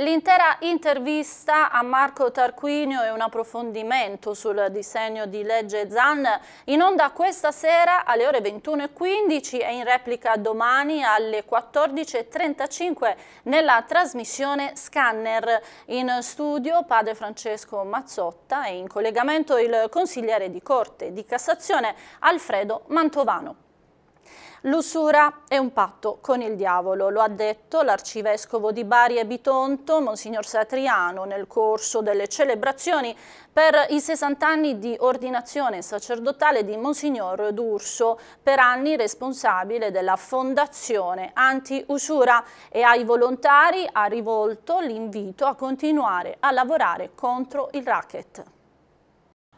L'intera intervista a Marco Tarquinio e un approfondimento sul disegno di legge Zan in onda questa sera alle ore 21.15 e in replica domani alle 14.35 nella trasmissione Scanner. In studio padre Francesco Mazzotta e in collegamento il consigliere di Corte di Cassazione Alfredo Mantovano. L'usura è un patto con il diavolo, lo ha detto l'arcivescovo di Bari e Bitonto, Monsignor Satriano, nel corso delle celebrazioni per i 60 anni di ordinazione sacerdotale di Monsignor D'Urso, per anni responsabile della Fondazione Anti-Usura e ai volontari ha rivolto l'invito a continuare a lavorare contro il racket.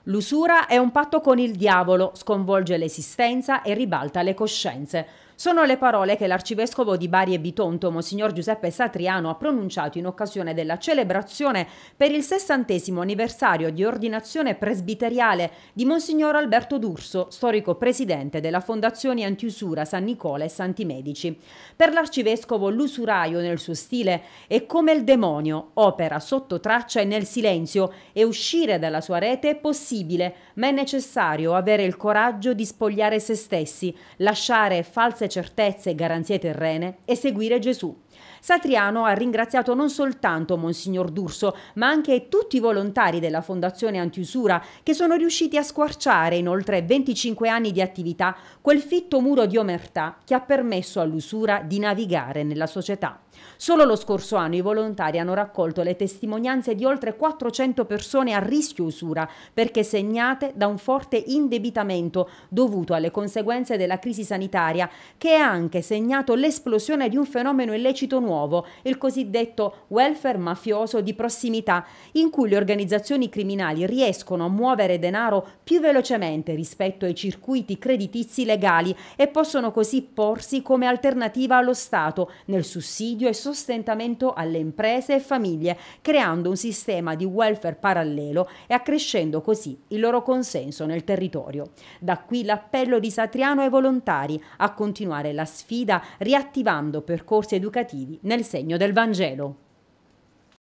L'usura è un patto con il diavolo, sconvolge l'esistenza e ribalta le coscienze. Sono le parole che l'arcivescovo di Bari e Bitonto, Monsignor Giuseppe Satriano, ha pronunciato in occasione della celebrazione per il sessantesimo anniversario di ordinazione presbiteriale di Monsignor Alberto D'Urso, storico presidente della Fondazione Antiusura San Nicola e Santi Medici. Per l'arcivescovo l'usuraio nel suo stile è come il demonio, opera sotto traccia e nel silenzio e uscire dalla sua rete è possibile, ma è necessario avere il coraggio di spogliare se stessi, lasciare false certezze e garanzie terrene e seguire Gesù. Satriano ha ringraziato non soltanto Monsignor D'Urso, ma anche tutti i volontari della Fondazione Antiusura che sono riusciti a squarciare in oltre 25 anni di attività quel fitto muro di omertà che ha permesso all'usura di navigare nella società. Solo lo scorso anno i volontari hanno raccolto le testimonianze di oltre 400 persone a rischio usura perché segnate da un forte indebitamento dovuto alle conseguenze della crisi sanitaria che ha anche segnato l'esplosione di un fenomeno illecito Esercito Nuovo, il cosiddetto welfare mafioso di prossimità, in cui le organizzazioni criminali riescono a muovere denaro più velocemente rispetto ai circuiti creditizi legali e possono così porsi come alternativa allo Stato nel sussidio e sostentamento alle imprese e famiglie, creando un sistema di welfare parallelo e accrescendo così il loro consenso nel territorio. Da qui l'appello di Satriano ai volontari a continuare la sfida riattivando percorsi educativi negativi nel segno del Vangelo.